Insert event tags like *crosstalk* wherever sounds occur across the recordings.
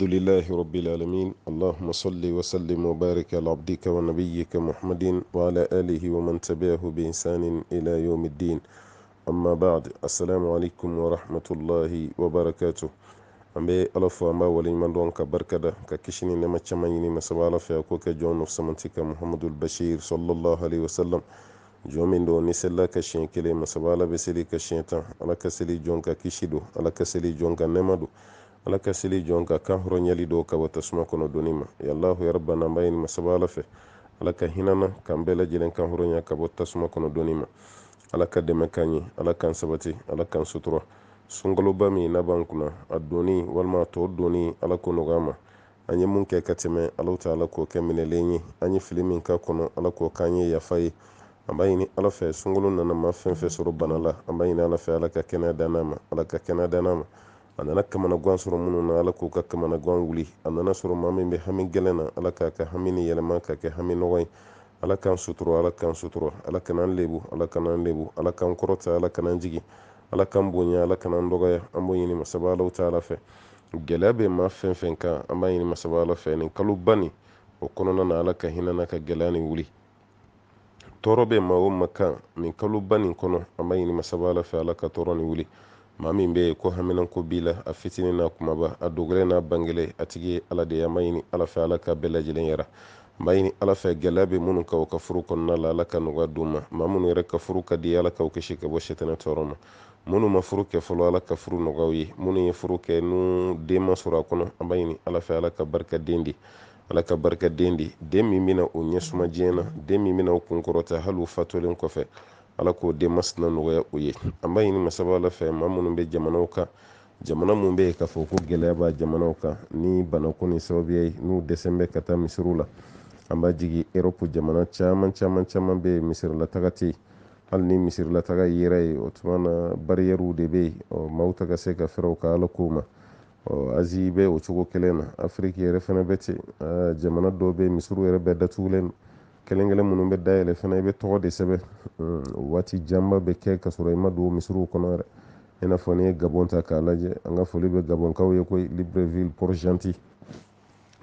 الحمد لله رب العالمين اللهم صل وسلم وبارك على عبدك ونبيك محمد وعلى آله ومن تبعه بإحسان إلى يوم الدين أما بعد السلام عليكم ورحمة الله وبركاته an bɛ ala fo an b'a waleɲuman dɔn ka barikada ka kisi ni nɛma caman ɲini masaba ala fɛ a ko kɛ jɔn samanti ka muhamadul bashir sallallahu alaihi wasallam jɔn min don ni selila ka siɲɛ kelen masaba ala bɛ seli ka siɲɛ tan ala ka seli jɔn ka kisi don ala ka seli jɔn ka nɛma don ala ka seli jɔn ka kan hɔrɔnyali dɔw ka bɔ tasuma kɔnɔ doni ma yalahu yarabana n b'a ɲini masaba ala fɛ ala ka hinana k'an bɛɛ lajɛlen kan hɔrɔnya ka bɔ tasuma kɔnɔ doni ma ala ka dɛmɛ k'an ye ala k'an sabati ala k'an sutura sunkaloba min n'a b'an kunna a doni walima a tɔ doni ala ko nɔgɔya ma an ye mun kɛ ka tɛmɛ alaw ta ala k'o kɛ minɛlen ye an ye fili min k'a kɔnɔ ala k'o k'an ye yafa ye an b'a ɲini ala fɛ sunkalo nana ma fɛn fɛn sɔrɔ bana la an b'a ɲini ala fɛ ala ka kɛnɛya d'an ma ala ka kɛnɛya d'an ma a nana kamanagan sɔrɔ minnu na ala k'u ka kamanagan wuli a nana sɔrɔ maa min bɛ hami gɛlɛn na ala k'a ka hami ni yɛlɛma k'a kɛ hami nɔgɔ ye ala k'an sutura ala k'an sutura ala kan'an lebu ala kan'an lebu ala k'an kɔrɔta ala kan'an jigi ala k'an bonya ala kan'an dɔgɔya an b'o ɲini masaba alaw ta ala fɛ gɛlɛya bɛ maa fɛn fɛn kan an b'a ɲini masaba ala fɛ nin kalo ba nin o kɔnɔna na ala ka hinɛ n'a ka gɛlɛya nin wuli tɔɔrɔ bɛ maa o ma kan nin kalo ba nin kɔnɔ an b'a ɲini masaba ala fɛ ala ka tɔɔrɔ nin wuli maa min bɛ ko haminanko b'i la a fitinin n'a kumaba a dogolen n'a bangelen a tigi ye ala de ye an ɲini ala fɛ ala ka bɛɛ lajɛlen yara n ɲini ala fɛ gɛlɛya bɛ minnu kan u ka furu kɔnɔna la ala ka nɔgɔya d'u ma maa minnu yɛrɛ ka furu ka di ala k'aw kisi ka bɔ sitana tɔɔrɔ ma minnu ma furu kɛ fɔlɔ ala ka furu nɔgɔyaw ye minnu ye furu kɛ n'u den ma sɔrɔ a kɔnɔ an b'a ɲini ala fɛ ala ka barika den di ala ka barika den di den min bɛna o ɲɛ suma na den min bɛna o kunkɔrɔta hali u fatulen kɔfɛ ala k'o denmasina nɔgɔya o ye an b'a ɲini masaba ala fɛ ma minnu bɛ jamanaw kan jamana mun bɛ yen k'a fɔ ko gɛlɛya b'a jamanaw kan ni banako ni sababuya ye n'u dɛsɛ bɛ ka taa misiriw la an b'a jigi erɔpu jamana caman caman caman bɛ yen misirilataga tɛ yen hali ni misirilataga yera ye o tuma na bariyɛriw de bɛ yen ɔ maaw ta ka se ka fɛɛrɛw ka ala kow ma ɔ azi bɛ o cogo kelen na afiriki yɛrɛ fana bɛ ten jamana dɔw bɛ yen misiriw yɛrɛ bɛɛ datugulen don kelen kelen minnu bɛ dayɛlɛ fana i bɛ tɔgɔ de sɛbɛn waati janba bɛ kɛ ka sɔrɔ i ma don misiriw kɔnɔ yɛrɛ i n'a fɔ ni ye gabon ta k'a lajɛ an ka foli bɛ gabonkaw ye ko libreville pɔrizanti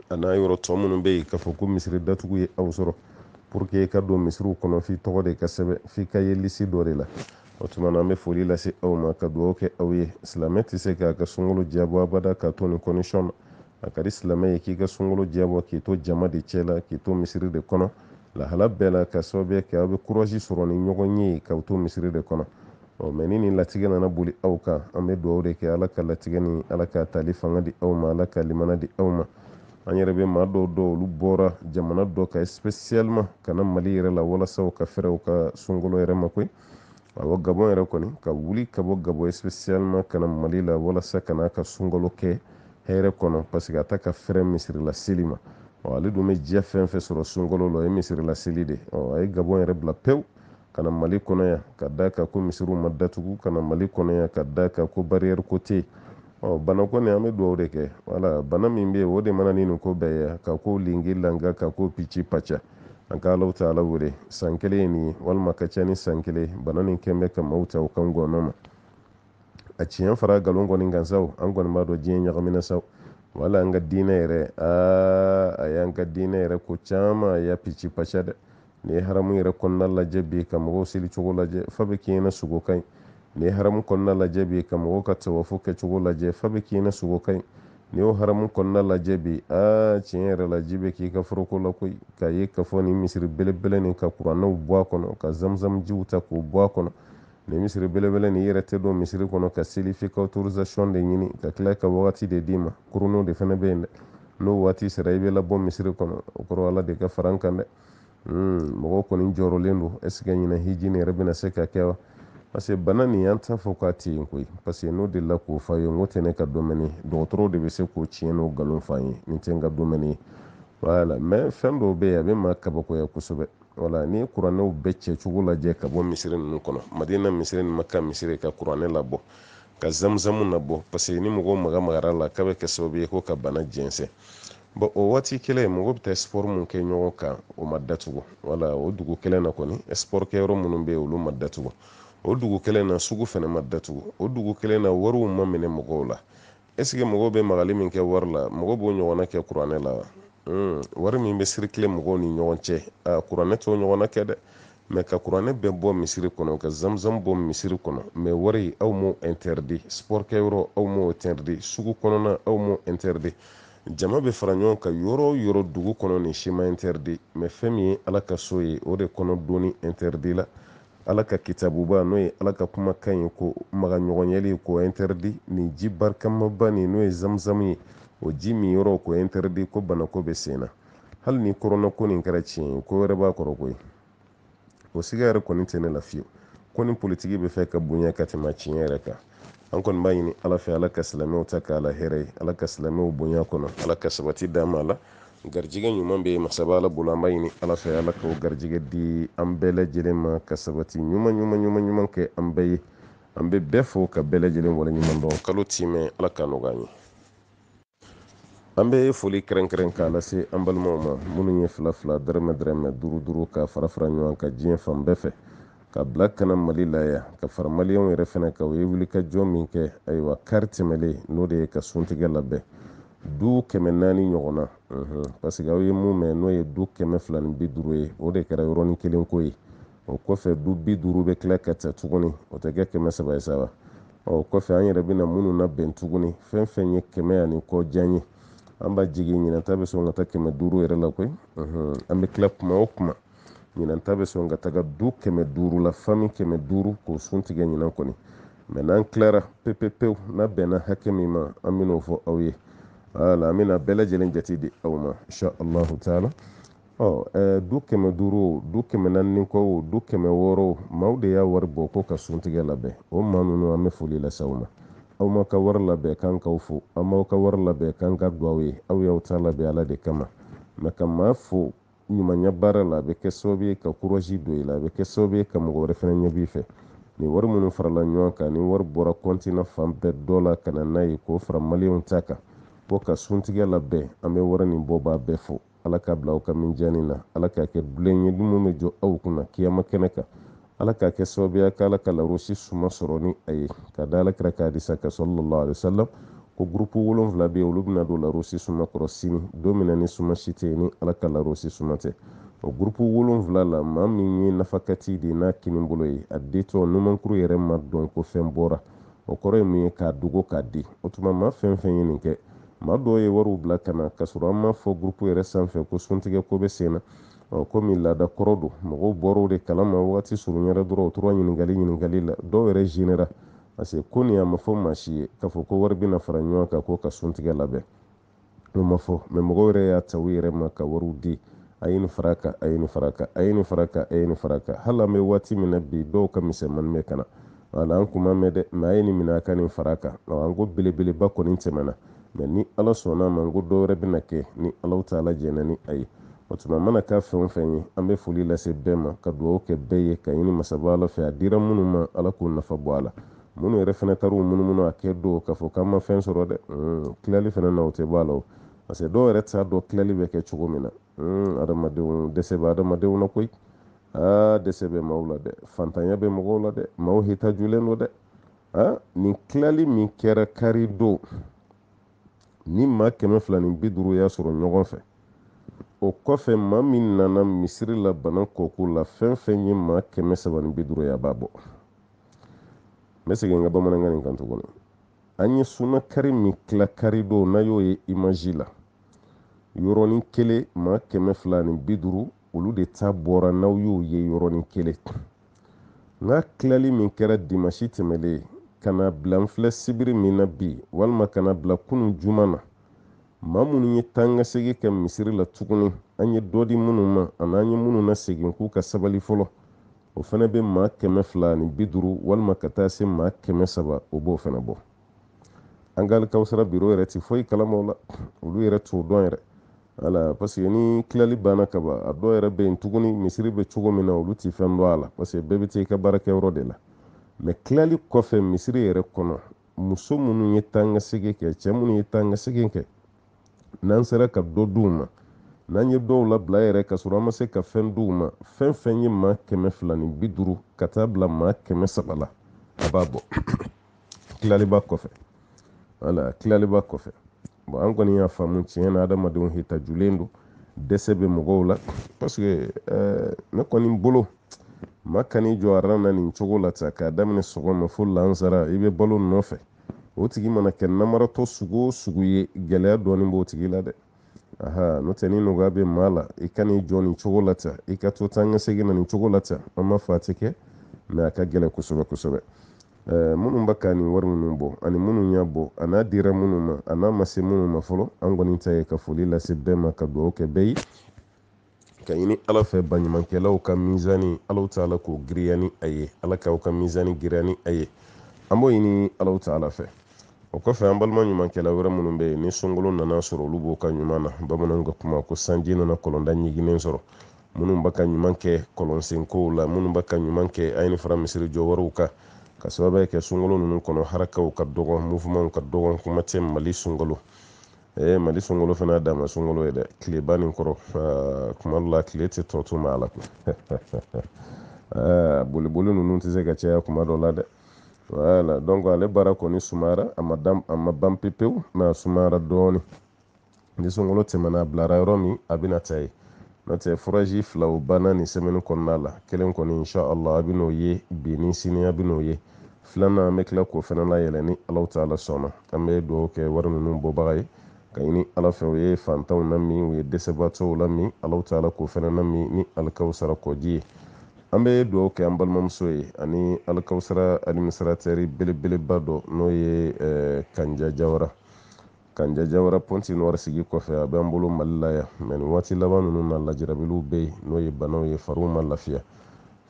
a n'a yɔrɔ tɔ minnu bɛ yen k'a fɔ ko misiri datugu ye aw sɔrɔ puruke i ka don misiriw kɔnɔ f'i tɔgɔ de ka sɛbɛn f'i ka ye lisi dɔ de la o tuma na an bɛ foli lase aw ma ka dugawu kɛ aw ye silamɛ tɛ se k'a ka sunkalo jabɔ abada k'a to nin kɔnɔsɔn na a ka di silamɛ ye k'i ka sunkalo jabɔ k'i to jama de cɛ la k'i to misiri de kɔnɔ lahala bɛɛ la ka sababuya kɛ aw bɛ kurazi sɔrɔ ni ɲɔgɔn ye ka to misiri de kɔnɔ mɛ ni nin latigɛ nana boli aw kan an bɛ dugawu de kɛ ala ka latigɛ ni ala ka tali fanga di aw ma ala ka limana di aw ma an yɛrɛ bɛ maa dɔw dɔw olu bɔra jamana dɔ ka espesiyalima ka na mali yɛrɛ la walasa u ka fɛɛrɛ u ka sunkolo yɛrɛ ma koyi awɔ gabɔn yɛrɛ kɔni ka wuli ka bɔ gabɔ espesiyalima ka na mali la walasa ka n'a ka sunkalo kɛ hɛrɛ kɔnɔ paseke a ta ka fɛrɛ misiri la seli ma ale dun bɛ diɲɛ fɛn fɛn sɔrɔ sunkalo la o ye misirilaseli de a ye gabɔn yɛrɛ bila pewu ka mali kɔnɔ yan ka da kan ko misiriw ma datugu ka mali kɔnɔ yan ka da kan ko bariyɛri ko tɛ yen bana kɔni an bɛ dugawu de kɛ wala bana min bɛ o de mana ni nin ko bɛɛ ye ka ko linge langa ka ko pici paca an ka alaw ta ala wele san kelen ye nin ye walima ka ca ni san kelen bana ni kɛn bɛ ka maaw ta u kan gɔnɔ ma a tiɲɛ fara nkalon kɔni kan sa an kɔni b'a dɔn diɲɛ ɲagamina wala an ka diinɛ yɛrɛ aa a y'an ka diinɛ yɛrɛ ko caman a y'a pici paca dɛ n'i ye haramu yɛrɛ kɔnɔna lajɛ bi ka mɔgɔw seli cogo lajɛ fa bɛ k'i ɲɛna sogo ka ɲi n'i ye haramu kɔnɔna lajɛ bi ka mɔgɔw ka tawafo kɛcogo lajɛ fa bɛ k'i ɲɛna sogo ka ɲi n'i y'o haramu kɔnɔna lajɛ bi aa tiɲɛ yɛrɛ la ji bɛ k'i ka foroko la koyi k'a ye k'a fɔ nin misiri belebele nin ka kuranɛw bɔ a kɔnɔ ka zamzam jiw ta k'o bɔ a kɔnɔ nin misiri belebele nin yɛrɛ tɛ don misiri kɔnɔ ka seli f'i ka autorisation de ɲini ka tila ka wagati de d'i ma kurunninw de fɛnɛ bɛ yen n'o waati sera i bɛ labɔ misiri kɔnɔ o kɔrɔ ala de ka fara hmm, kan dɛ mɔgɔw kɔni jɔrɔlen don ɛsike ɲinɛ hiji nin yɛrɛ bɛna se ka kɛ wa parce que bana nin an t'a fɔ k'a tɛ yen koyi parce que n'o delila k'o f'a ye n ko tɛ ne ka domɛni dɔgɔtɔrɔw de bɛ se k'o tiɲɛ n'o nkalon f'an ye nin tɛ n ka domɛni ye wala mɛ fɛn dɔw bɛ yen a bɛ maa kabakoya kosɛbɛ wala ni kuranɛw bɛɛ cɛcogo lajɛ ka bɔ misiri ninnu kɔnɔ madina misiri ni maka misiri ka kuranɛ labɔ ka zamuzamu nabɔ paseke ni mɔgɔw maga magara la k'a bɛ kɛ sababu ye ko ka bana jɛnsɛn bon o waati kelen mɔgɔw bɛ taa sport mun kɛ ɲɔgɔn kan o ma datugu wala o dugu kelen na kɔni sport kɛyɔrɔ minnu bɛ yen olu ma datugu o dugu kelen na sugu fana ma datugu o dugu kelen na wariw ma minɛ mɔgɔw la ɛseke mɔgɔw bɛ magali min kɛ wari la mɔgɔw b'o ɲɔgɔnna kɛ kuranɛ la wa Hm, wari min bɛ siri kile mɔgɔw ni ɲɔgɔn cɛ kuranɛ t'o ɲɔgɔnna kɛ dɛ mɛ ka kuranɛ bɛɛ bɔ misiri kɔnɔ ka zamzam bɔ misiri kɔnɔ mɛ wari aw m'o intɛrdi sport aw m'o intɛrdi sugu kɔnɔna aw m'o intɛrdi jama bɛ fara ɲɔgɔn kan yɔrɔ yɔrɔ dugu kɔnɔ nin si ma fɛn min ye ala ka so ye o de kɔnɔ doni intɛrdi la ala ka kitabuba n'o ye ala ka kumakan ye ko magaɲɔgɔnyɛli k'o intɛrdi nin ji barikamaba nin n'o ye zamzam ye o ji min yɔrɔ ko interdit ko banako bɛ sen na hali ni korona ko nin kɛra tiɲɛ ye ko wɛrɛ b'a kɔrɔ koyi o siga yɛrɛ kɔni tɛ ne la fiyewu ko ni politigi bɛ fɛ ka bonya ka tɛmɛ tiɲɛ yɛrɛ kan an kɔni b'a ɲini ala fɛ ala ka silamɛw ta k'ala hɛrɛ ye ala ka silamɛw bonya kɔnɔ ala ka sabati d'an ma la garijɛgɛ ɲuman bɛ masaba ala bolo an b'a ɲini ala fɛ ala k'o garijɛgɛ di an bɛɛ lajɛlen ma ka sabati ɲuman ɲuman ɲuman ɲuman kɛ an bɛɛ ye an bɛ bɛɛ fo ka bɛɛ lajɛlen waleɲuman dɔn kalo timɛ ala ka nɔgɔya ye an bɛ foli kɛrɛnkɛrɛn k'a lase an balimaw ma minnu ye fila fila dɛrɛmɛ dɛrɛmɛ duuru duuru ka fara fara ɲɔgɔn kan diɲɛ fan bɛɛ fɛ ka bila kana mali la yan ka fara maliyɛnw yɛrɛ fana kan u ye wuli ka jɔn min kɛ ayiwa kari tɛmɛlen n'o de ye ka suntigɛ labɛn du kɛmɛ naani ɲɔgɔnna mhm. parce aw ye mun mɛn n'o ye du kɛmɛ fila ni bi duuru ye o de kɛra yɔrɔnin kelen ko ye o kɔfɛ du bi duuru bɛ tila ka ta tuguni o tɛ kɛ kɛmɛ saba ye saba o kɔfɛ an yɛrɛ bɛna minnu na bɛn tuguni fɛn fɛn ye kɛmɛ ani kɔjan ye an b'a jigin ɲinan bɛ sɔn ka taa kɛmɛ duuru yɛrɛ la koyi mhm. an bɛ tila kuma o kuma ɲinan bɛ sɔn ka taga du kɛmɛ duuru la fami kɛmɛ duuru k'o sun tigɛ ɲinan kɔni mɛ n'an tilara pepepewu n'a bɛnna hakɛ min ma an bɛn'o fɔ aw ye wala an bɛna bɛɛ lajɛlen jate di aw ma insha allahu taala oh, eh, du kɛmɛ duuru du kɛmɛ naani kɔ du kɛmɛ wɔɔrɔ maaw de y'a wari bɔ ko ka sun tigɛ labɛn o maa ninnu an bɛ foli lase aw ma aw ma ka wari labɛn kan k'aw fo an m'aw ka wari labɛn kan ka don aw ye aw y'aw ta labɛn ala de kama mɛ ka maa fo ɲumanya baara la a bɛ kɛ sababu ye ka kurazi don i la a bɛ kɛ sababu ye ka mɔgɔ wɛrɛ fɛnɛ ɲɛ fɛ nin wari minnu farala ɲɔgɔn kan ni wari bɔra kɔntina fan bɛɛ dɔ la ka na n'a ye k'o fara maliyɛnw ta kan ko ka suntigɛ labɛn an bɛ wari nin bɛɛ fo ala k'a bila aw ka minjani na ala k'a kɛ dulen ye bɛ jɔ aw kunna kiyama kɛnɛ kan ala k'a kɛ sababuya ka ala ka larosi suma sɔrɔ ni a ye ka da ala kira k'a ka sallallahu alaihi wasallam ko gurupu wolonfila bɛ yen olu bɛna don larosi suma kɔrɔ sini don min na ni suma si tɛ yen ni ala ka larosi suma tɛ o gurupu wolonfila la maa min ye nafakati de n'a kini bolo ye a ditɔ numankuru yɛrɛ ma dɔn ko fɛn bɔra o kɔrɔ ye min ye k'a dogo k'a di o tuma maa fɛn fɛn ye nin kɛ maa dɔw ye wariw bila ka na k'a an m'a fɔ gurupu yɛrɛ sanfɛ ko suntigɛ ko bɛ sen na komi laada kɔrɔ don mɔgɔw bɔr'o de kalama wagati surunyana dɔrɔn u tora ɲininkali ɲininkali la dɔw yɛrɛ zenera parce ko nin a ma fɔ maa ye k'a fɔ ko wari bɛna fara ɲɔgɔn kan ko ka suntigɛ labɛn n'o ma fɔ mɛ mɔgɔw yɛrɛ y'a ta u yɛrɛ ma ka wariw di a ye nin fara kan a ye nin fara kan a ye nin fara kan a ye nin fara kan hali an bɛ waati min na bi dɔw ka misɛnmani bɛ kana wala an kuma mɛn dɛ mɛ a ye nin minɛ a ka nin fara kan an ko belebeleba kɔni tɛmɛna mɛ ni ala sɔnna a ma n ko dɔw wɛrɛ bɛna kɛ ni ala ta ala jɛnna ni a ye o tuma mana k'a fɛn o fɛn ye an bɛ foli lase bɛɛ ma ka dugawu kɛ bɛɛ ye ka ɲini masaba ala fɛ a dira minnu ma ala k'u nafa bɔ a la minnu yɛrɛ fana taar'u munumunu a kɛ do k'a fɔ k'an ma fɛn sɔrɔ dɛ tilali fana na o tɛ bɔ a la o parce que dɔw yɛrɛ t'a dɔn tilali bɛ kɛ cogo min na adamadenw dɛsɛ bɛ adamadenw na koyi aa dɛsɛ bɛ maaw la dɛ fantanya bɛ mɔgɔw la dɛ maaw hitajulen don dɛ nin kilali min kɛra kari don ni maa kɛmɛ fila ni bi duuru y'a sɔrɔ ɲɔgɔn fɛ o kɔfɛ ma min nana misiri la bana kɔku la fɛn fɛn ye ma kɛmɛ saba ni bi ye a b'a bɔ n bɛ segin n ka bamanankan nin kan tuguni an ye suna kari min tila kari dɔw n'a y'o ye imaji la yɔrɔnin kelen ma kɛmɛ fila ni bi olu de ta bɔra n'aw y'o ye yɔrɔnin kelen n'a kilali min kɛra dimasi tɛmɛlen ka na bila n filɛ sibiri min na bi walima ka na bila kunun juma na ma minnu ye tan kɛ misiri la tuguni an ye dɔ di minnu ma an ye minnu na segin k'u ka sabali fɔlɔ o fana bɛ maa kɛmɛ fila ni bi duuru walima ka taa se maa kɛmɛ saba o b'o fana bɔ an ka alikawusara biro yɛrɛ ti foyi kalamaw la olu yɛrɛ t'o dɔn yɛrɛ wala paseke ni tilali banna kaban a dɔw yɛrɛ bɛ yen tuguni misiri bɛ cogo min na olu ti fɛn dɔn a la paseke bɛɛ bɛ taa i ka baarakɛyɔrɔ de la mɛ tilali kɔfɛ misiri yɛrɛ kɔnɔ muso minnu ye tan kɛ cɛ minnu ye tan kɛ n'an sera ka dɔ di u ma n'an ye dɔw labila yɛrɛ ka sɔrɔ an ma se ka fɛn di u ma fɛn fɛn ye maa kɛmɛ fila ni bi duuru ka taa bila maa kɛmɛ saba la a b'a bɔ tilaliba kɔfɛ wala tilaliba kɔfɛ bon an kɔni y'a faamu tiɲɛ na adamadenw hitajulen don dɛsɛ bɛ mɔgɔw la paseke eh, ne kɔni bolo ma kan'i jɔ na nin cogo la tan k'a daminɛ sɔgɔma fo lansara i bɛ balo nɔfɛ o tigi mana kɛ namaratɔ sugu o sugu ye gɛlɛya dɔɔni b'o tigi la dɛ aha n'o tɛ ni nɔgɔya bɛ maa la i ka n'i jɔ nin cogo la tan i ka to tan ka segin na nin cogo la tan an b'a fɔ a tɛ kɛ mɛ a ka gɛlɛ kosɛbɛ kosɛbɛ minnu bɛ ka nin wari minnu bɔ ani minnu y'a bɔ a n'a dira minnu ma a n'a ma se minnu ma fɔlɔ an kɔni ta ye ka foli lase bɛɛ ma ka dugawu kɛ bɛɛ ye ka ɲini ala fɛ baɲumankɛlaw ka mizani alaw ta ala k'o giriya ni a ye ala k'aw ka mizani giriya ni a ye an b'o ɲini alaw ta ala fɛ o kɔfɛ an balima ɲumankɛla wɛrɛ minnu bɛ yen ni sunkalo nana sɔrɔ olu b'o ka ɲuman na bamananw ka kuma ko sanji nana kɔlɔnda ɲiginnen sɔrɔ minnu b'a ka ɲuman kɛ kɔlɔnsenkow la minnu b'a ka ɲuman kɛ an ni fara misiri jɔ wɛrɛw kan ka sababuya kɛ sunkalo ninnu kɔnɔ harakaw ka dɔgɔ mufumaw ka dɔgɔ kuma tɛ mali sunkalo ɛɛ mali sunkalo fana y'a dama sunkalo ye dɛ ba nin kɔrɔ kuma dɔ la tile tɛ tɔ to ma a la *laughs* boliboli ninnu tɛ se ka caya kuma dɔ la dɛ wala donc ale baara kɔni sumayara a ma dam a ma ban pepewu mɛ a sumayara dɔɔni ni sunkalo tɛmɛna a bilara yɔrɔ min a bɛna taa ye n'o tɛ furaji fila o banna nin sɛmɛni kɔnɔna la kelen kɔni insha allah a bɛn'o ye bi ni sini a bɛn'o ye filanan an bɛ tila k'o fana layɛlɛn ni ala taala sɔnna an bɛ dugawu kɛ wari ninnu bɔbaga ye ka ɲini ala fɛ o ye fantanw na min ye dɛsɛbaatɔw la min ala taala k'o fana na min ni alikawusara kɔji ye an bɛ dugawu kɛ an balimamuso ye ani alikawusara administratɛri belebeleba dɔ n'o ye eh, kanja jawara kanja jawara pɔnti nɔri sigi kɔfɛ a bɛ an bolo mali la yan mɛ nin waati laban ninnu na lajarabiliw bɛ yen n'o ye banaw ye fariw ma lafiya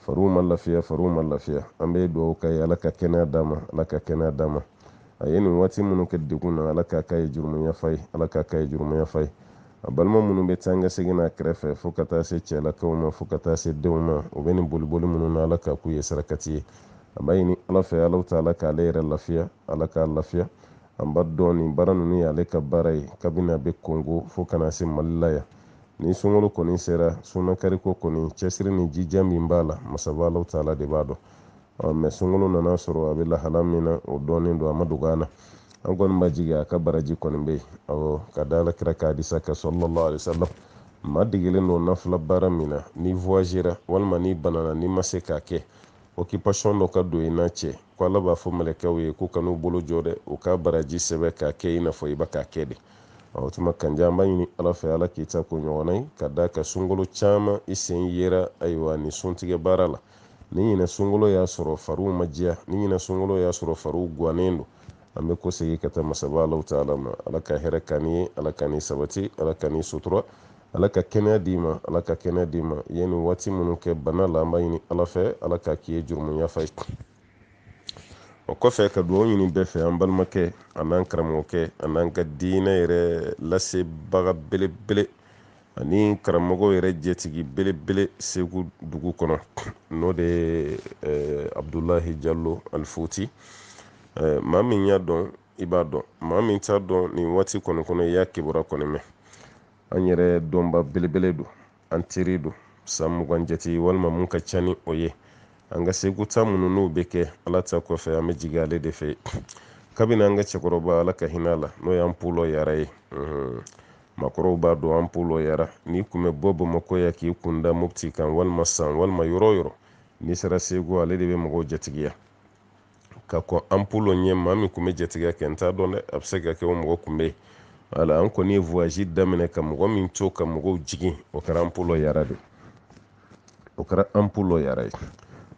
fariw ma lafiya fariw ma lafiya an bɛ dugawu ka ye ala ka kɛnɛya d'a ala ka kɛnɛya d'a a ye nin waati minnu kɛ degun na ala k'a k'a ye jurumuyafa ye ala k'a k'a ye jurumuyafa ye a balima minnu bɛ taa an kɛrɛfɛ fo ka taa se cɛlakaw ma fo ka taa se denw ma u bɛ nin boliboli minnu na ala ka k'u ye sarakati ye an b'a ɲini ala fɛ ala ta ala k'ale yɛrɛ lafiya ala k'a lafiya an b'a dɔn nin baara ninnu y'ale ka baara ye kabini a bɛ kongo fo ka na se mali la yan ni sunkalo kɔni sera sunnakariko kɔni cɛsiri ni jija min b'a la masaba ala ta ala de b'a dɔn mɛ sunkalo nana sɔrɔ a bɛ lahala min na o dɔɔnin don a ma dogo an na an kɔni b'a jigi a ka baraji kɔni bɛ yen awɔ ka da ala kira k'a disa ka sɔrɔ salam maa degelen don nafila baara min na ni walima ni banana n'i ma se k'a kɛ okipasɔn dɔ ka don i n'a cɛ ko ala b'a fɔ mɛlɛkɛw ye ko kan'u bolo jɔ dɛ u ka baraji sɛbɛ k'a kɛ i n'a fɔ i b'a k'a kɛ de o tuma kanja an b'a ɲini ala fɛ ala k'i ta ko ɲɔgɔnna ye ka d'a ka sunkalo caman i sen yera ayiwa ni suntigɛ baara la ni ɲinɛ sunkalo y'a sɔrɔ fariw ma jɛya ni ɲinɛ sunkalo y'a sɔrɔ fariw gannen don an be kosegi ka ta masabalaw taala ma ala ka hɛrɛ kani ye ala ka ni sabati ala ka ni sutura ala ka kɛnɛya di ma ala ka kɛnɛya di ma i ye ni waati minnu kɛ bana la an b'a ɲini ala fɛ ala ka k'i ye jurumu yafa ye o kɔfɛ ka duwaw ɲini bɛɛ fɛ an balimakɛ a n'an karamɔgɔkɛ a n'an ka diinɛ yɛrɛ lasebaga belebele ani karamɔgɔw yɛrɛ jɛtigi belebele segu dugu kɔnɔ n'o de ye abdulahi jalo alifoti maa min y'a dɔn i b'a dɔn maa min t'a dɔn nin waati kɔni kɔnɔ i y'a kibaruya kɔni mɛn an yɛrɛ dɔnba belebele don an teri don san mugan jate walima mun ka ca ni o ye an ka segu ta minnu n'o bɛ kɛ ala ta kɔfɛ an bɛ jigin ale de fɛ kabini an ka cɛkɔrɔba ala ka hinɛ a la n'o y'an polo yara ye maakɔrɔw b'a dɔn an polo yara n'i kun bɛ bɔ bamakɔ yan k'i kunda mopti kan walima san walima yɔrɔ o yɔrɔ n'i sera segu ale de bɛ mɔgɔw jatigiya ka kɔn an polo ɲɛ maa min kun bɛ jatigɛ kɛ n t'a dɔn dɛ a bɛ se ka kɛ o mɔgɔ kun bɛ wala an kɔni ye voyage daminɛ ka mɔgɔ min to ka mɔgɔw jigin o kɛra an yara de o kɛra an yara ye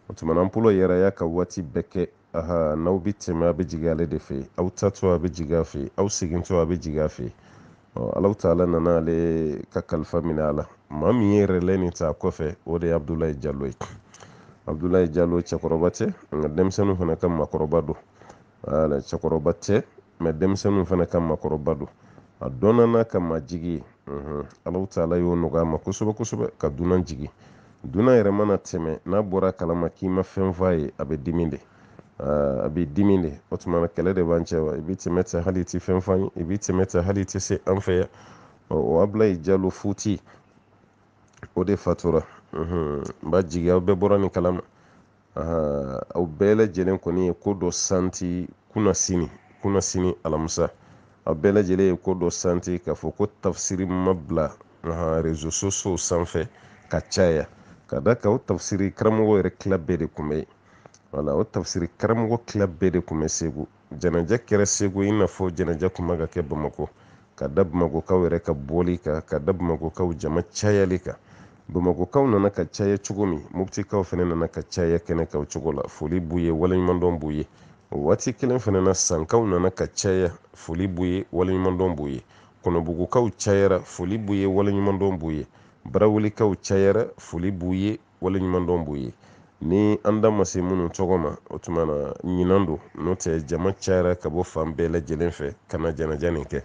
o tuma na yara y'a ka waati bɛɛ kɛ aha n'aw bɛ tɛmɛ a bɛ jigin ale de fɛ aw taatɔ a bɛ jigin a fɛ aw segintɔ a bɛ jigin a fɛ ɔ alaw taala nana ale ka kalifa minɛ a la maa min ye yɛrɛ nin ta kɔfɛ o de ye abudulayi jalo ye abdulayi jalo cɛkɔrɔba tɛ nka denmisɛnninw fana ka makɔrɔba don wala cɛkɔrɔba tɛ mɛ denmisɛnninw fana ka makɔrɔba don a dɔnna n'a ka majigi ye taala y'o nɔgɔya ma kosɛbɛ kosɛbɛ ka dunan jigi dunan yɛrɛ mana tɛmɛ n'a bɔra kalama k'i ma fɛn f'a ye a bɛ dimi de a bɛ dimi de o tuma na kɛlɛ de b'an cɛ wa i bɛ tɛmɛ tɛ hali i tɛ fɛn f'an ye i bɛ tɛmɛ tɛ hali i tɛ se an fɛ yan o abilayi jalo futi o de fatura n b'a jigi aw bɛɛ bɔra nin kalama aw bɛɛ lajɛlen kɔni ye ko dɔ santi kunna sini kunna sini alamisa aw bɛɛ lajɛlen ye ko dɔ santi k'a fɔ ko tafsiri ma bila rezo sosow sanfɛ ka caya ka da kan o tafsiri karamɔgɔ yɛrɛ kila bɛɛ de kun bɛ yen wala o tafsiri karamɔgɔ kila bɛɛ de kun bɛ segu jɛnɛjɛ kɛra segu i n'a fɔ jɛnɛjɛ kun bɛ ka kɛ bamakɔ ka da bamakɔkaw yɛrɛ ka bɔli kan ka da bamakɔkaw jama cayali kan bamakɔkaw nana ka caya cogo min moptikaw fɛnɛ nana ka caya kɛnɛ ka cogo la foli b'u ye waleɲumandɔn b'u ye o waati kelen fɛnɛ na sankaw nana ka caya foli b'u ye waleɲumandɔn b'u ye kɔnɔbugukaw cayara foli b'u ye waleɲumandɔn b'u ye barawulikaw cayara foli b'u ye waleɲumandɔn b'u ye ni an da ma se minnu tɔgɔ ma o tuma na ɲinan don n'o tɛ jama cayara ka bɔ fan bɛɛ lajɛlen fɛ ka na kɛ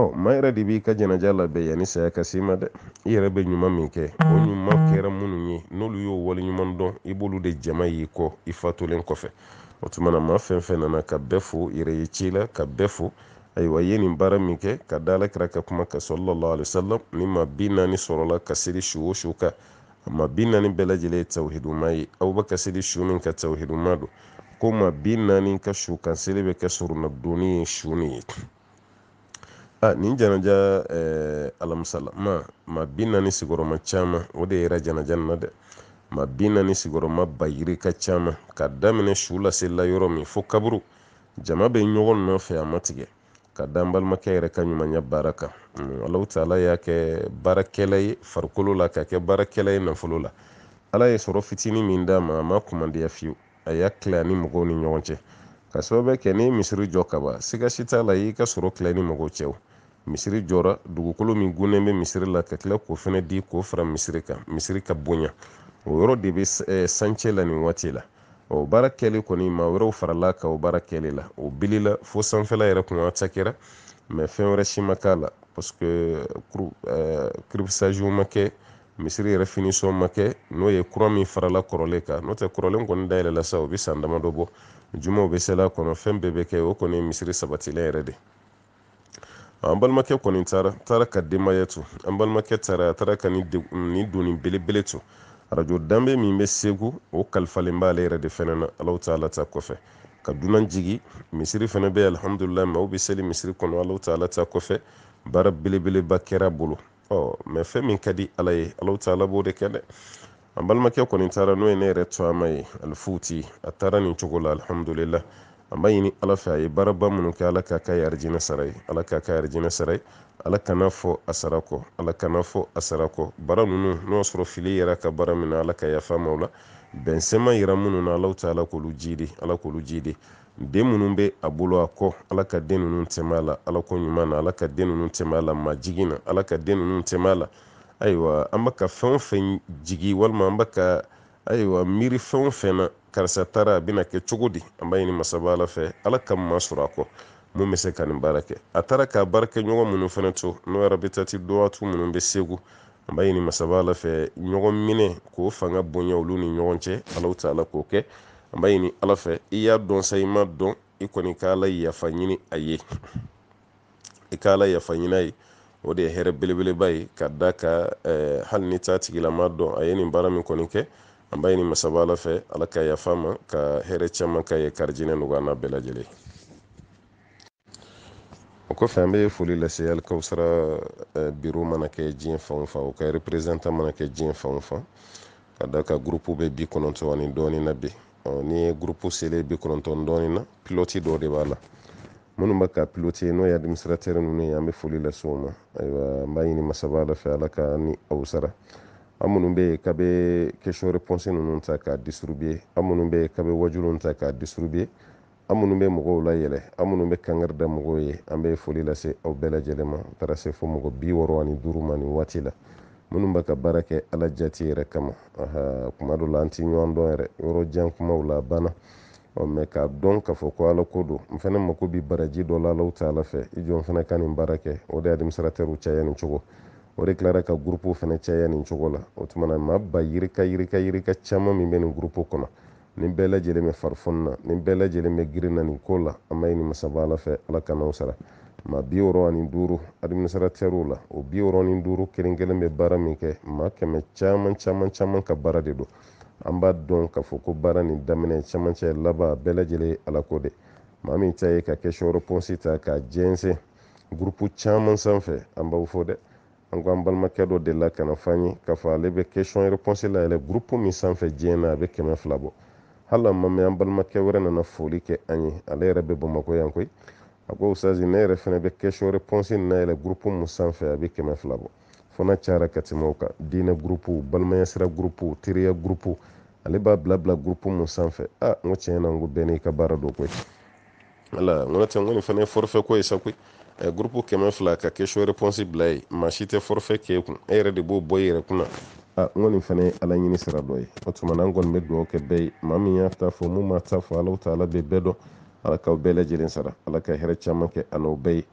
Oh, ma yɛrɛ de b'i ka jɛnɛja labɛn yanni saya ka s'i ma dɛ i yɛrɛ bɛ ɲuman min kɛ o ɲuman mm. kɛra minnu ye n'olu y'o waleɲuman dɔn i b'olu de jama y'i kɔ i fatulen kɔfɛ o tuma na maa fɛn fɛn nana ka bɛɛ fo yɛrɛ ye ci la ka bɛɛ fo ayiwa i ye nin baara min kɛ ka da alakira ka kuma ka sɔlɔlɔ alisalam ni ma bi naani sɔrɔla ka seli su o su kan a ma bi naani bɛɛ lajɛlen ye tawhiduma ye aw bɛ ka seli su min ka tawhiduma don ko ma bi naani ka su kan seli bɛ kɛ surunna donni ye su ni ye a ah, nin janaja eh, alamisalama ma bi naani sigiyɔrɔma caman o de yera janaja nin na dɛ ma bi naani sigiyɔrɔma bayiri ka caman ka daminɛ su laselila yɔrɔ min fo kaburu jama be ɲɔgɔn nɔfɛ a ma tigɛ ka da n balimakɛ yɛrɛ ka ɲumanya baara kan mm, alaw taala y'a kɛ baarakɛla ye farikolo la k'a kɛ baarakɛla ye nafolo la ala ye sɔrɔ fitini min d'a ma a ma kumandiya fiyewu a y'a tila ni mɔgɔw ni ɲɔgɔn cɛ ka sababu kɛ n'i misiri jɔ kaban siga t'a la i y'i ka sɔrɔ tila ni mɔgɔw cɛ o misiri jɔra dugukolo min gunnen bɛ misiri la ka tila k'o fɛnɛ di k'o fara misiri kan misiri ka bonya o yɔrɔ de bɛ sancɛ la nin waati la o baara kɛlen kɔni maa wɛrɛw farala ka o baara kɛlen la o bilila fo sanfɛla yɛrɛ kun atakɛra mɛ fɛn wɛrɛ si ma k'a la parce que ma kɛ misiri yɛrɛ finisɔn ma kɛ n'o ye kura min farala kɔrɔlen kan n'o tɛ kɔrɔlen kɔni dayɛlɛla sa o bɛ san damadɔ bɔ jumaw bɛ sela kɔnɔ fɛn bɛɛ bɛ kɛ o kɔni misiri sabatila yɛrɛ de an balimakɛ kɔni taara taara ka denbaya to an balimakɛ taara a taara ka nin donni belebele to arajo danbe min bɛ segu o kalifalen b'ale yɛrɛ de fɛnɛ na alaw taala ta kɔfɛ ka dunan jigi misiri fɛnɛ bɛ alhamdulilahi maw be seli misiri kɔnɔ alaw taala ta kɔfɛ baara belebeleba kɛra bolo ɔ mɛ fɛn min ka di ala ye alaw taala b'o de kɛ dɛ an balimakɛ kɔni taara n'o ye ne yɛrɛ to ama ye alifuti a taara nin cogo la alhamdulilah an b'a ɲini ala fɛ a ye baaraba minnu kɛ ala k'a ka yarijinɛ sara ye ala k'a ka yarijinɛ sara ye ala kana fɔ a sara kɔ ala kana fɔ a sara kɔ baara ninnu n'o y'a sɔrɔ fili yɛrɛ ka baara min na ala ka yafa ma o la bɛn yira minnu na alaw ta ala k'olu ji ala k'olu ji den minnu bɛ a bolo a kɔ ala ka den ninnu tɛmɛ a la ala ko ɲuman na ala ka den ninnu tɛmɛ a la majigin na ala ka den ninnu tɛmɛ a la ayiwa an bɛ ka fɛn o fɛn jigi walima an bɛ ka ayiwa miiri fɛn o fɛn na karisa taara a bɛna kɛ cogo di an b'a ɲini masaba ala fɛ ala ka ma sɔrɔ a kɔ mun bɛ se ka nin baara kɛ a taara ka baarakɛ ɲɔgɔn minnu fana to n'o yɛrɛ bɛ taati dɔwatu minnu bɛ segu an b'a ɲini masaba ala fɛ ɲɔgɔn minɛ k'o fanga bonya olu ni ɲɔgɔn cɛ alaw ta ala k'o kɛ an b'a ɲini ala fɛ i y'a dɔn sa i ma dɔn i kɔni ka ala yafa ɲini a ye i ka ala yafa ɲini a ye o de ye hɛrɛ belebeleba ye ka da ka hali ni t'a tigilama dɔn a ye nin baara min kɔni kɛ an b'a ɲini masaba ala fɛ ala ka yafa ka hɛrɛ caman ka ye karijinɛ nɔgɔya n'a o kɔfɛ an bɛ foli lase alikawusara eh, biro mana kɛ diɲɛ fan fan o ka representant mana kɛ diɲɛ fan fan ka da ka gurupu bɛ bi kɔnɔntɔn ani dɔɔnin na bi ni ye gurupu selen bi kɔnɔntɔn dɔɔnin na pilɔti dɔ de b'a la minnu bɛ ka piloti n'o ye administrateur ninnu ye an bɛ foli lase u ma ayiwa an b'a ɲini masaba ala fɛ ala ka ni aw sara an minnu bɛ yen k'a bɛ question réponse ninnu ta k'a distribuer an minnu bɛ yen k'a bɛ wajuliw ta k'a distribuer an minnu bɛ mɔgɔw layɛlɛn an minnu bɛ kankari da mɔgɔw ye an bɛ foli lase aw bɛɛ lajɛlen ma n taara se fo mɔgɔ bi wɔɔrɔ ani duuru ma nin waati la minnu bɛ ka baara kɛ ala jati yɛrɛ kama kuma dɔw la an tɛ ɲɔgɔn dɔn yɛrɛ yɔrɔ jan kumaw la a banna mɛ k'a dɔn k'a fɔ ko ala ko don n fana mako bɛ baraji dɔ la alaw ta ala fɛ i jɔ n fana ka nin baara kɛ o de ye administratɛriw caya nin cogo o de kilara ka gurupu fɛnɛ caya nin cogo la o tuma na ba yirika yirika yirika caman min bɛ nin gurupu kɔnɔ nin bɛɛ lajɛlen bɛ farifoni na nin bɛɛ lajɛlen bɛ girin nin ko la an b'a ɲini masaba ala fɛ ala ka sara maa bi wɔɔrɔ ani duuru adiministratɛriw la o bi wɔɔrɔ ni duuru kelen kelen bɛ baara min kɛ maa kɛmɛ caman caman caman ka baara de don an b'a dɔn k'a fɔ ko baara nin daminɛ camancɛ laban bɛɛ lajɛlen ala ko de maa min ta ye ka kɛ sɔrɔ pɔnsi ta k'a jɛnsɛn gurupu caman sanfɛ an b'aw fɔ dɛ an ko an balimakɛ dɔ de kana f'an ye k'a fɔ ale bɛ question réponse layɛlɛ groupe min sanfɛ diɲɛ na ah, a bɛ kɛmɛ fila bɔ hali a ma mɛn an balimakɛ wɛrɛ nana foli kɛ an ye ale yɛrɛ bɛ bamakɔ yan koyi a ko usazi ne yɛrɛ fɛnɛ bɛ question réponse nin nayɛlɛ groupe mun sanfɛ a bɛ kɛmɛ fila bɔ fɔ cayara ka tɛmɛ kan diinɛ groupe balimaya sira groupe teriya groupe ale b'a bila bila groupe mun sanfɛ a n ko tiɲɛ na n ko bɛɛ n'i ka baara don koyi wala n ko n'o tɛ n ko nin fana ye forfait ko ye sa koyi Eh, gurupu kɛmɛ fila ka kɛsɔ reponsi bila ye eh, maa si tɛ forfɛ k'e kun e yɛrɛ de b'o bɔ i yɛrɛ kunna ah, n kɔni fana ye ala ɲini sira dɔ ye o tuma na n kɔni bɛ dugawu kɛ bɛɛ ye maa min y'a ta fɔ mun m'a ta fɔ ala ta ala bɛ bɛɛ dɔn ala k'aw bɛɛ lajɛlen sara ala ka hɛrɛ caman kɛ a bɛɛ ye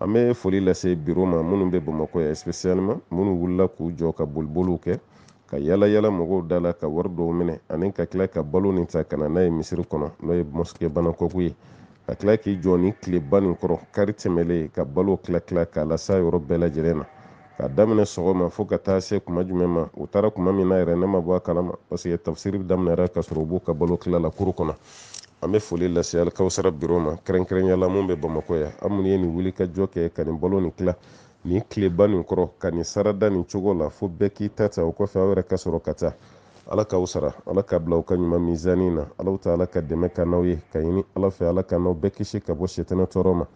an bɛ foli lase biro ma minnu bɛ bamakɔ yan espesiyalima minnu wulila k'u jɔ ka boliboliw kɛ ka yala yala mɔgɔw da la ka wari dɔw minɛ ani ka tila ka balo nin ta ka na n'a ye misiri kɔnɔ n'o ye mɔsikɛ banakɔku ye ka tila k'i jɔ ni tileba nin kɔrɔ kari tɛmɛlen ka balo tila tila k'a lasa yɔrɔ bɛɛ lajɛlen na k'a daminɛ sɔgɔma fo ka taa se kuma jumɛn ma u taara kuma min na yɛrɛ ne ma bɔ a kalama paseke tafsiri daminɛra ka sɔrɔ u b'u ka balo tila la kuru kɔnɔ an bɛ foli lase alikawusara biro ma kɛrɛnkɛrɛnnenya mun bɛ bamakɔ yan an minnu ye nin wuli ka jɔ kɛ ka nin balo nin tila nin tileba nin kɔrɔ ka nin sarada nin cogo la fo bɛɛ k'i ta ta o kɔfɛ aw yɛrɛ ka sɔrɔ ka taa ala ka usara ala k'a bila u ka ɲuman mizani na alaw ta ala ka dɛmɛ ka n'aw ye ka ɲini ala fɛ ala ka n'aw bɛɛ kisi ka bɔ sitɛnɛ tɔɔrɔ ma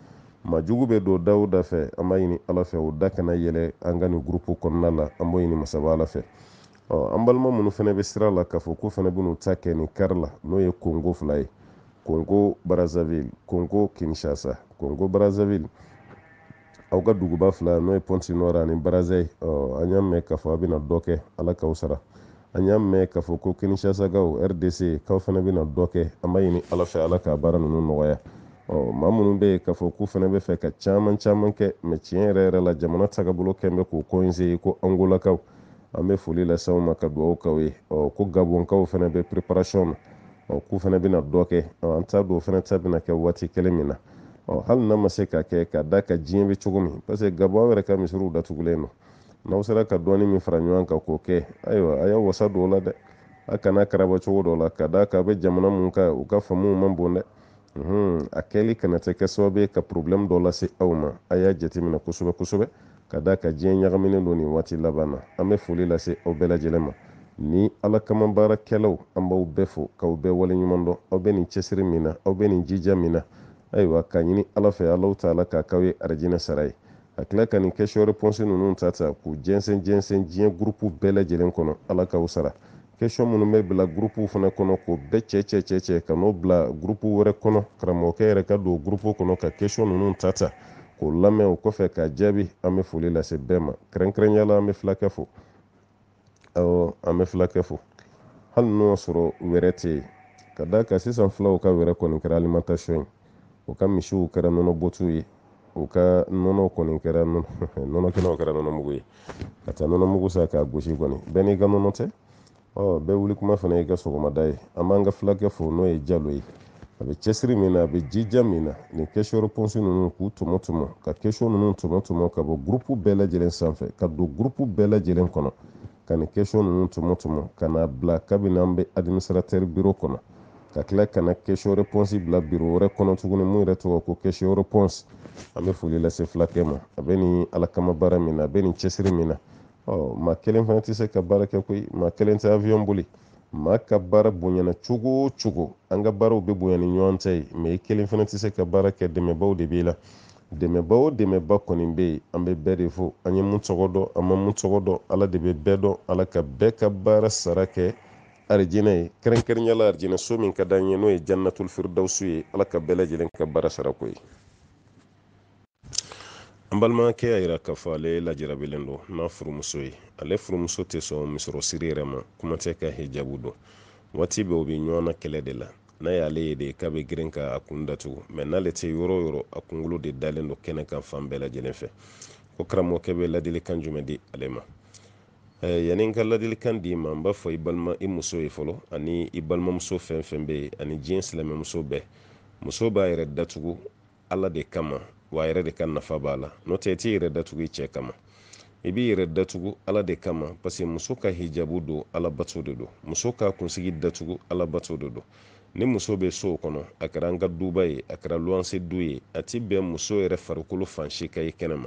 majugu bɛ don dawuda fɛ an b'a ɲini ala fɛ o da kana yɛlɛ an ka nin gurupu kɔnɔna la an b'o ɲini masaba ala fɛ ɔ an balima minnu fana bɛ sira la k'a fɔ k'u fana bɛ n'u ta kɛ nin kari la n'o ye kongo fila ye kongo barazaville kongo kinshasa kongo barazaville aw ka duguba fila n'o ye pɔnti nɔra ani baraza ye an y'a mɛn k'a fɔ a bɛna dɔ kɛ ala k'aw sara an y'a mɛn k'a fɔ ko kininshasagaw rdc k'aw fana bɛna dɔ kɛ an b'a ɲini ala fɛ ala k'a baara ninnu nɔgɔya ɔ maa minnu bɛ yen k'a fɔ k'u fana bɛ fɛ ka caman caman kɛ mɛ tiɲɛ yɛrɛ yɛrɛ la jamana tagabolo kɛn bɛ k'o ko in se ko angolakaw an bɛ foli lase aw ma ka dugawu k'aw ye ɔ ko gabonkaw fana bɛ preparation na ɔ k'u fana bɛna dɔ kɛ an t'a dɔn o fana ta bɛna kɛ waati kelen min na ɔ hali n'a ma se ka kɛ ka d'a ka diɲɛ bɛ cogo min parce que gabon yɛrɛ ka misiriw datugulen don n'aw sera ka dɔɔni min fara ɲɔgɔn kan k'o kɛ ayiwa a y'a wasa don o la dɛ a kana karaba cogo dɔ la ka d'a kan a bɛ jamana mun kan u ka faamuw man bon dɛ a kɛli kana tɛ kɛ sababu ye ka porobilɛmu dɔ lase aw ma a y'a jateminɛ kosɛbɛ kosɛbɛ ka d'a kan diɲɛ ɲagaminen don nin waati laban na an bɛ foli lase aw bɛɛ lajɛlen ma ni ala kama baarakɛlaw an b'aw bɛɛ fo k'aw bɛɛ waleɲuman dɔn aw bɛ nin cɛsiri min na aw bɛ nin jija min na ayiwa k'a ɲini ala fɛ alaw ta ala k'a k'aw ye arajinɛ sara ye a tila ka nin kɛsiyɔ reponse ninnu ta ta k'u jɛnsɛn jɛnsɛn diɲɛ gurupu bɛɛ lajɛlen kɔnɔ ala k'aw sara kɛsiyɔn minnu bɛ bila gurupu fana kɔnɔ k'o bɛɛ cɛ cɛ cɛ cɛ ka n'o bila gurupu wɛrɛ kɔnɔ karamɔgɔkɛ yɛrɛ ka don gurupu kɔnɔ ka kɛsiyɔn ninnu ta ta k'o lamɛn o kɔfɛ k'a jaabi an bɛ foli lase bɛɛ ma kɛrɛnkɛrɛnnenya la an bɛ filakɛ fo awɔ an bɛ filakɛ fo hali n'o y'a sɔrɔ wɛrɛ tɛ yen ka d'a kan sisan filaw ka wɛrɛ kɔni kɛra alimantasiyɔn ye u ka misiw kɛra nɔnɔ ye u ka nɔnɔ kɔni kɛra nɔnɔ *laughs* kɛnɛw kɛra nɔnɔ mugu ye ka taa nɔnɔ mugu san k'a gosi kɔni bɛɛ n'i ka nɔnɔ tɛ ɔ bɛɛ wuli kuma fana y'i ka sɔgɔmada ye an b'an ka fulakɛ fo n'o ye jalo ye a bɛ cɛsiri min na a bɛ jija min na nin kɛsiyɔrɔ pɔnsi ninnu k'u tɔmɔ tɔmɔ ka kɛsiyɔ ninnu tɔmɔ tɔmɔ ka bɔ gurupu bɛɛ lajɛlen sanfɛ ka don gurupu bɛɛ lajɛlen kɔnɔ ka nin kɛsiyɔ ninnu tɔmɔ tɔmɔ ka n'a bila kabini an bɛ adimisɛrɛtɛri biro kɔnɔ ka tila ka na question réponse bila biro wɛrɛ kɔnɔ tuguni mun yɛrɛ tɔgɔ ko question réponse an bɛ foli lase fulakɛ ma a bɛ nin ala baara min na a bɛ nin cɛsiri min na ɔ maa kelen fana tɛ se ka baara kɛ koyi maa kelen tɛ avion boli maa ka baara bonyana cogo o cogo an ka baaraw bɛ bonya ni ɲɔgɔn cɛ ye mɛ i kelen fana tɛ se ka baara kɛ dɛmɛbaw de b'i la dɛmɛba o dɛmɛba kɔni bɛ yen an bɛ bɛɛ de fo an ye mun tɔgɔ dɔn an ma mun tɔgɔ dɔn ala de bɛ bɛɛ dɔn ala ka bɛɛ ka baara sara kɛ arjina ye kerenkerenyala arjina so min ka dan ye no ye jannatul firdausu ye ala ka belajelen ka bara sara ko ye an balima ke a yira k'a fɔ ale lajarabilen do n'a furumuso ye ale furumuso tɛ sɔn misɔrɔ siri yɛrɛ ma kuma tɛ ka hijabu dɔn waati bɛ o bɛ ɲɔgɔnna kɛlɛ de la n'a y'ale ye de k'a bɛ girin ka a kun datugu mɛ n'ale tɛ yɔrɔ o yɔrɔ a kunkolo de dalen do kɛnɛ kan fan bɛɛ lajɛlen fɛ ko karamɔgɔkɛ bɛ ladilikan jumɛn di ale ma Eh, yanni n ka ladilikan d'i ma n b'a fɔ i balima i muso ye fɔlɔ ani i balimamuso fɛn fɛn bɛ yen ani diɲɛ silamɛmuso bɛɛ muso b'a yɛrɛ datugu ala de kama wa a yɛrɛ de ka nafa b'a la n'o tɛ i t'i yɛrɛ datugu i cɛ kama i b'i yɛrɛ datugu ala de kama paseke muso ka hijabu don alabato de don muso ka kunsigi datugu alabato de don ni muso bɛ so kɔnɔ a kɛra an ka duba ye a kɛra luwanse du ye a ti bɛn muso yɛrɛ farikolo fan si ka i kɛnɛ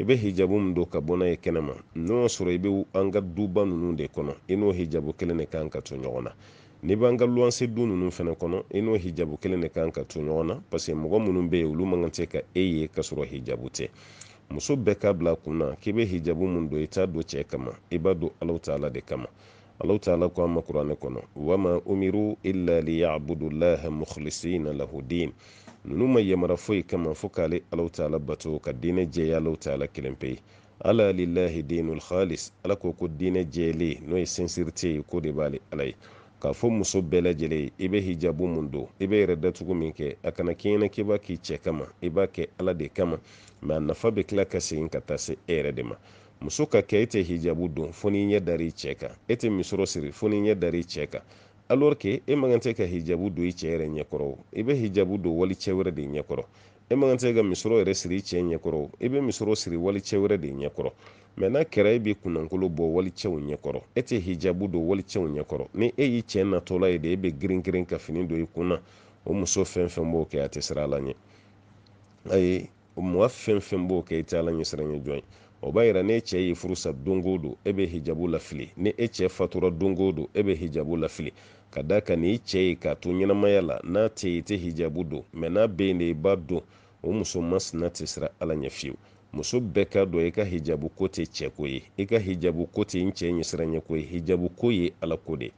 i be hijabu min do ka bɔna ye kɛnɛma n'o y'a sɔrɔ i be an ka duba nunu de kɔnɔ i n'o hijabu kelen de kan ka to ɲɔgɔn na n'i b'an ka luwanse du nunu fana kɔnɔ i n'o hijabu kelen de kan ka to ɲɔgɔn na paseke mɔgɔ minnu be ye olu man kan tɛ ka e ye ka sɔrɔ hijabu tɛ muso bɛɛ k'a bila a kun na k'i be hijabu min do i t'a don cɛɛ kama i b'a don alaw taala de kama alahu taala ko ama ma kuranɛ kɔnɔ wama umiru illa liyabudu llaha mukhlisina lahu din nunu ma yamara foyi kama fo kaale alahu taala bato ka diinɛ jɛya alahu taala kelen pe ala lillahi dinul khalis ala ko ko diinɛ jɛle n'o ye sinsirite ye ko de baale ala ye k'a fɔ muso bɛɛ ye i be hijabu mun do i be yɛrɛ datugu min kɛ a kana k'i k'i b'a k'i cɛ kama i b'a kɛ ala de kama ma a nafa be kila ka segin ka taa se e yɛrɛ de ma muso ka kɛ e tɛ hijabu don fo n'i ɲɛ dar'i cɛ kan e tɛ misɔrɔ siri fo n'i ɲɛ dar'i cɛ kan alors que e man kan tɛ ka hijabu don i cɛ yɛrɛ ɲɛkɔrɔ i bɛ hijabu don wali cɛ wɛrɛ de ɲɛkɔrɔ e man kan tɛ ka misɔrɔ yɛrɛ siri i cɛ ɲɛkɔrɔ i bɛ misɔrɔ siri wali cɛ wɛrɛ de ɲɛkɔrɔ mɛ n'a kɛra e b'i kunnankolo bɔ wali cɛw ɲɛkɔrɔ e tɛ hijabu don wali cɛw ɲɛkɔrɔ ni e y'i cɛ natɔla ye de e bɛ girin girin ka fini don i kun na o muso fɛn fɛn b'o kɛ a tɛ siran la ɲɛ ayi mɔgɔ fɛn fɛn b'o kɛ i tɛ ala ɲɛ siran ɲɛ jɔn ye o b'a yira ne cɛ ye furu sa don o don e bɛ hijabu lafili ni e cɛ fatura don o don e bɛ hijabu lafili ka da kan n'i cɛ ye k'a to ɲɛnamaya la n'a tɛ yen i tɛ hijabu don mɛ n'a bɛ yen de i b'a don o muso masina tɛ siran ala ɲɛ fiyewu muso bɛɛ ka dɔn i ka hijabu ko tɛ cɛɛ ko ye i ka hijabu ko tɛ n cɛ ɲɛsiranɲɛ ko ye hijabu ko ye ala ko de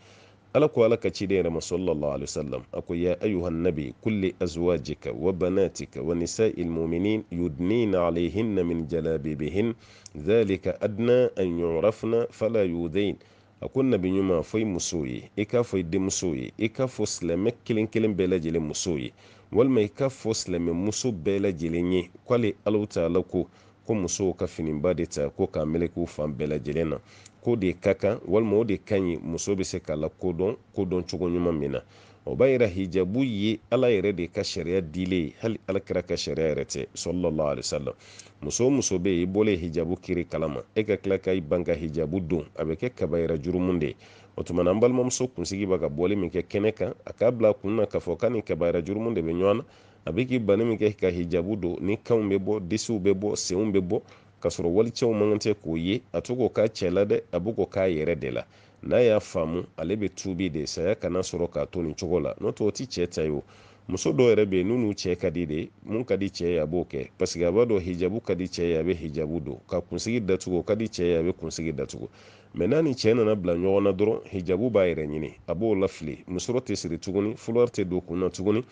ala ko ala ka ciden yɛrɛma sallallahu alaihi wasallam a ko ya ayuha nabi kulli azwajika wa banatika wa nisai lmuminin yudnina alayhinna min jalabibihin dhalika adna an yurafna fala yudain a ko nabi ɲuman fɔ i musow ye i k'a fɔ i denmusow ye i k'a fɔ silamɛ kelen kelen bɛɛ lajɛlen musow ye walima i k'a fɔ silamɛ muso bɛɛ lajɛlen ye k'ale alaw ta ko ko musow ka finiba de ta ko k'a melekew fan bɛɛ lajɛlen na ko de ka kan walima o de ka ɲi muso bɛ se k'a la kodɔn kodɔn cogo ɲuman min na o b'a yira hijabu ye ala yɛrɛ de ka sariya dile ye hali ala kɛra ka sariya yɛrɛ tɛ sallallahu alaihi wasallam muso o muso bɛ yen i bɔlen hijabu kiri kalama e ka tila ka i ban ka hijabu don a bɛ kɛ kabayira jurumu de o tuma an balimamuso kunsigi b'a ka bɔli min kɛ kɛnɛ kan a k'a bila kun na k'a fɔ ka nin kabayira jurumu de bɛ ɲɔgɔn na a bɛ k'i banni min kɛ ka hijabu don ni kanw bɛ bɔ disiw bɛ bɔ senw bɛ bɔ k'a sɔrɔ walicɛw man tɛ k'o ye a to k'o k'a cɛ la dɛ a bɛ k'o k'a yɛrɛ de la n'a y'a faamu ale bɛ tuubi de saya kana sɔrɔ k'a to nin cogo la n'o tɛ o ti cɛ ta ye o muso dɔw yɛrɛ bɛ yen n'u cɛ ka di de mun ka di cɛ ye a b'o kɛ paseke a b'a dɔn hijabu ka di cɛ ye a bɛ hijabu don ka kunsigi datugu ka di cɛ ye a bɛ kunsigi datugu mɛ n'a ni cɛ nana bila ɲɔgɔn na dɔrɔn hijabu b'a yɛrɛ ɲini a b'o lafili muso tɛ siri tuguni fulɔri tɛ don kun tuguni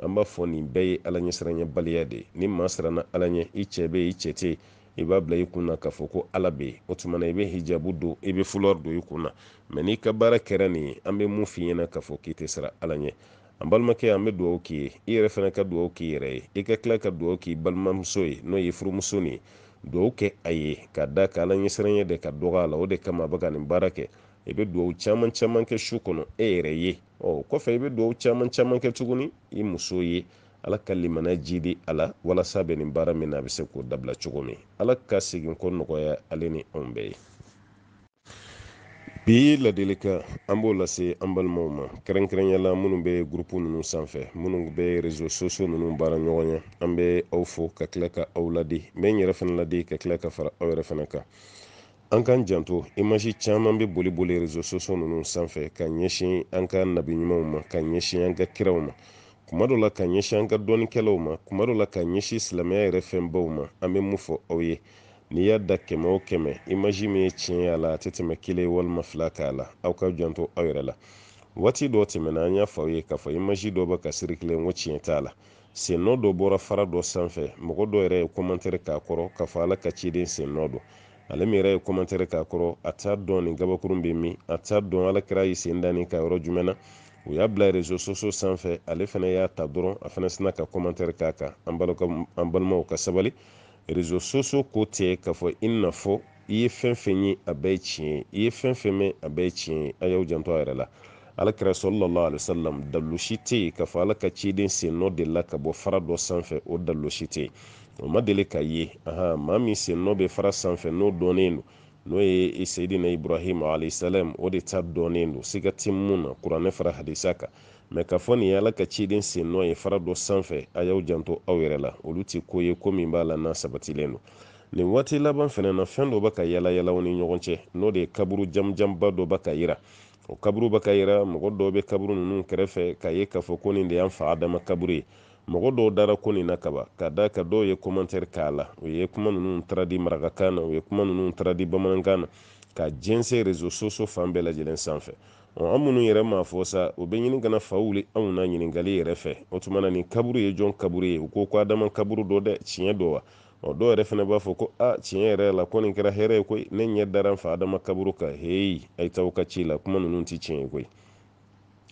an b'a fɔ nin bɛɛ ye ala ɲɛsiranyɛbaliya de ni maa siranna ala ɲɛ i cɛ bɛ i cɛ tɛ i b'a bila i kun na k'a fɔ ko ala be yen o tumana i be hijabu don i be fulɔri don i kun na mɛ n'i ka baara kɛra nin ye an be mun f'i ɲɛna k'a fɔ k'i tɛ sira ala ɲɛ an balimakɛ an bɛ dugawu k'i ye i yɛrɛ fana ka dugawu k'i yɛrɛ ye i ka tila ka dugawu k'i balimamuso ye n'o ye furumuso nin ye kɛ a ye ka da ka ala ɲɛsiranɲɛ de ka dɔgɔ a la o de kama a bɛ ka nin baara kɛ i be dugawu caman caman kɛ su kɔnɔ e yɛrɛ ye ɔ kɔfɛ i bɛ dugawu caman caman kɛ tuguni i muso ye ala ka limana jidi a la walasa bɛ nin baara min na a bɛ se k'o dabila cogo min ala ka segin ko nɔgɔya ale ni anw bɛɛ ye bi ladilikan an b'o lase an balimaw ma kɛrɛnkɛrɛnyala minnu bɛ gurupu ninnu sanfɛ minnu bɛ rezo soso ninnu baara ɲɔgɔn ye an bɛ aw fo ka tila ka aw ladi n n yɛrɛ fana ladi ka tila ka fara aw yɛrɛ fana kan an k'an janto imasi caman bɛ boli rezo soso ninnu sanfɛ ka ɲɛsin an ka nabi ma ka ɲɛsin an ka kiraw ma kuma dɔ la ka ɲɛsi an ka dɔɔnikɛlaw ma kuma dɔ la ka ɲɛsin silamɛya yɛrɛ fɛnbaw ma an bɛ mun fɔ aw ye n'i y'a da kɛmɛ o kɛmɛ imaji min ye tiɲɛ a la a tɛ tɛmɛ kelen walima fila k'a la aw ka janto aw yɛrɛ la waati dɔ tɛmɛna an y'a fɔ aw ye k'a fɔ imaji dɔ bɛ ka siri kelen ko tiɲɛ t'a la sennɔ dɔ bɔra fara dɔ sanfɛ mɔgɔ dɔ yɛrɛ ye kɔmantɛri k'a kɔrɔ k'a fɔ ala ka ciden sennɔ don ale min yɛrɛ ye kɔmantɛri k'a kɔrɔ a t'a dɔn nin gabakurun bɛ min a t'a dɔn ala kɛra sen da ka yɔrɔ jumɛn na u y'a bila soso sanfɛ ale fana y'a ta dɔrɔn a fana sina ka kɔmantɛri k'a kan an balimaw ka sabali soso ko tɛ k'a fɔ i na fɔ i ye fɛn fɛn ye a bɛɛ ye tiɲɛ ye i ye fɛn fɛn mɛn a bɛɛ ye tiɲɛ ye a y'aw janto a yɛrɛ la alakira sɔlɔlɔ alisalam si tɛ yen k'a fɔ ala ka ciden sen nɔ de la ka bɔ fara dɔ sanfɛ o si tɛ yen o ma deli ka ye maa min sen nɔ bɛ fara sanfɛ n'o dɔnnen don n'o ye seyidina ibrahim alayhisalam o de ta dɔnnen do siga ti mun na kuranɛ fara hadisa kan mɛ ka fɔ nin ye ala ka ciden sen nɔ ye fara dɔ sanfɛ a y'aw janto aw yɛrɛ la olu ti ko ye ko min b'a la n'a sabatilen do nin waati laban fɛnɛ na fɛn dɔ bɛ ka yala yalaw ni ɲɔgɔn cɛ n'o de ye kaburu jamjanba dɔ ba ka yira o kaburu bɛ ka yira mɔgɔ dɔ bɛ kaburu ninnu kɛrɛfɛ k'a ye k'a fɔ ko nin de y'an fa adama kaburu ye mɔgɔ dɔw dara ko nin na kaba ka da ka dɔw ye commentaire k'a la u ye kuma ninnu taara di marakakan na u ye kuma ninnu taara di bamanankan na ka jɛnsɛn rezo soso fan bɛɛ lajɛlen sanfɛ an minnu yɛrɛ m'a fɔ sa u bɛ ɲini kana fa wuli anw na ɲininkali yɛrɛ fɛ o tuma na nin kaburu ye jɔn kaburu ye u ko ko adama kaburu dɔ dɛ tiɲɛ dɔ wa ɔ dɔw yɛrɛ fana b'a fɔ ko a tiɲɛ yɛrɛ la ko nin kɛra hɛrɛ ye koyi ne ɲɛ dara n fa adama kaburu ka heyi a taw ka ci la kuma ninnu tɛ tiɲɛ ye koyi